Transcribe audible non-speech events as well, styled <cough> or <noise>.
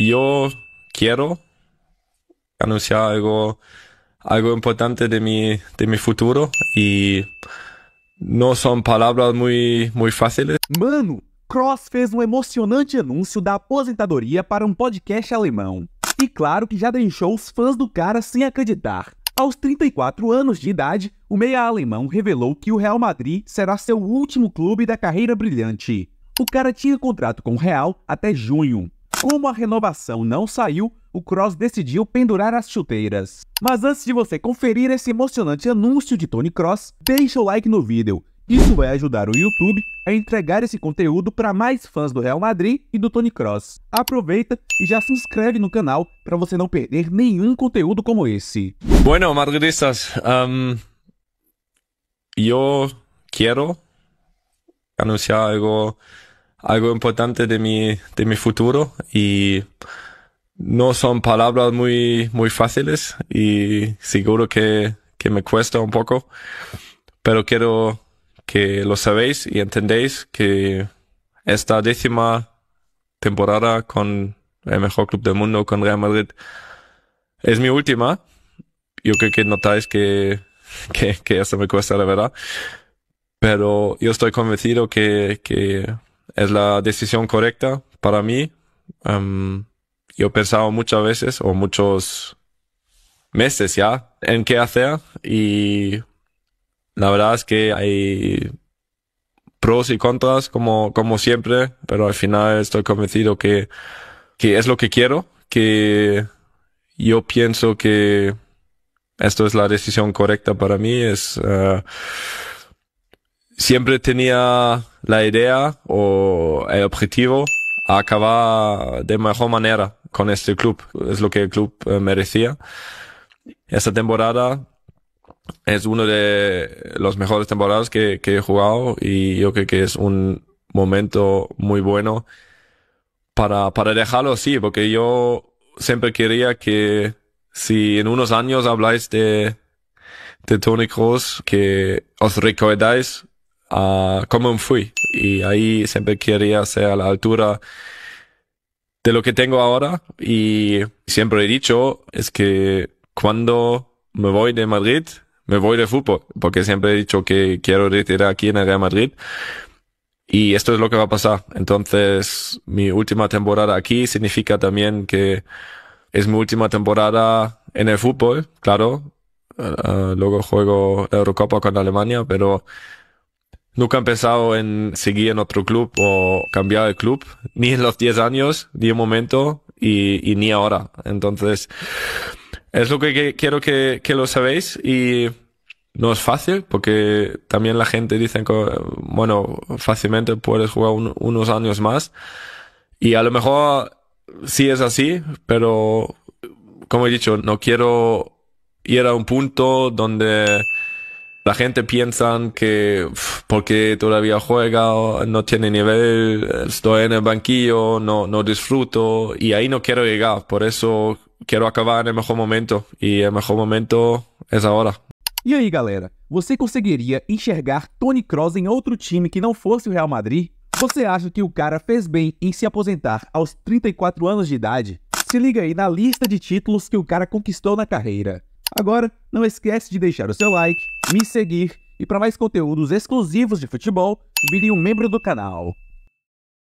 yo quiero anunciar algo, algo importante de mi, de mi futuro y não são palavras muito, muito fáceis. Mano, Cross fez um emocionante anúncio da aposentadoria para um podcast alemão. E claro que já deixou os fãs do cara sem acreditar. Aos 34 anos de idade, o meia alemão revelou que o Real Madrid será seu último clube da carreira brilhante. O cara tinha contrato com o Real até junho, como a renovação não saiu, o Cross decidiu pendurar as chuteiras. Mas antes de você conferir esse emocionante anúncio de Tony Cross, deixa o like no vídeo. Isso vai ajudar o YouTube a entregar esse conteúdo para mais fãs do Real Madrid e do Tony Cross. Aproveita e já se inscreve no canal para você não perder nenhum conteúdo como esse. Bueno, madridistas, um, eu quero anunciar algo algo importante de mi, de mi futuro y no son palabras muy, muy fáciles y seguro que, que me cuesta un poco, pero quiero que lo sabéis y entendéis que esta décima temporada con el mejor club del mundo, con Real Madrid, es mi última. Yo creo que notáis que, que, que eso me cuesta la verdad, pero yo estoy convencido que, que es la decisión correcta para mí. Em, yo he pensado muchas veces o muchos meses ya en qué hacer y la verdad es que hay pros y contras como, como siempre, pero al final estoy convencido que, que es lo que quiero, que yo pienso que esto es la decisión correcta para mí, es, eh, siempre tenía la idea o el objetivo acabar de mejor manera con este club. Es lo que el club eh, merecía. Esta temporada es uno de los mejores temporadas que, he jugado y yo creo que es un momento muy bueno para, para dejarlo así, porque yo siempre quería que si en unos años habláis de, de Tony Kroos, que os recordáis a cómo fui. Y ahí siempre quería ser a la altura de lo que tengo ahora. Y siempre he dicho es que cuando me voy de Madrid, me voy de fútbol, porque siempre he dicho que quiero retirar aquí en el Real Madrid. Y esto es lo que va a pasar. Entonces, mi última temporada aquí significa también que es mi última temporada en el fútbol, claro. Eh, eh, luego juego Eurocopa con Alemania, pero Nunca he pensado en seguir en otro club o cambiar de club, <laughs> ni en los 10 años, ni en momento, y, ni ahora. Entonces, es lo que, quiero que, lo sabéis y no es fácil porque también la gente dice que, bueno, fácilmente puedes jugar unos años más y a lo mejor sí es así, pero como he dicho, no quiero ir a un punto donde la gente piensa que porque todavía juega, no tiene nivel, estoy en el banquillo, no, no disfruto y ahí no quiero llegar. Por eso acabar momento e momento E aí, galera? Você conseguiria enxergar Tony Kroos em outro time que não fosse o Real Madrid? Você acha que o cara fez bem em se aposentar aos 34 anos de idade? Se liga aí na lista de títulos que o cara conquistou na carreira. Agora, não esquece de deixar o seu like, me seguir e para mais conteúdos exclusivos de futebol, vire um membro do canal.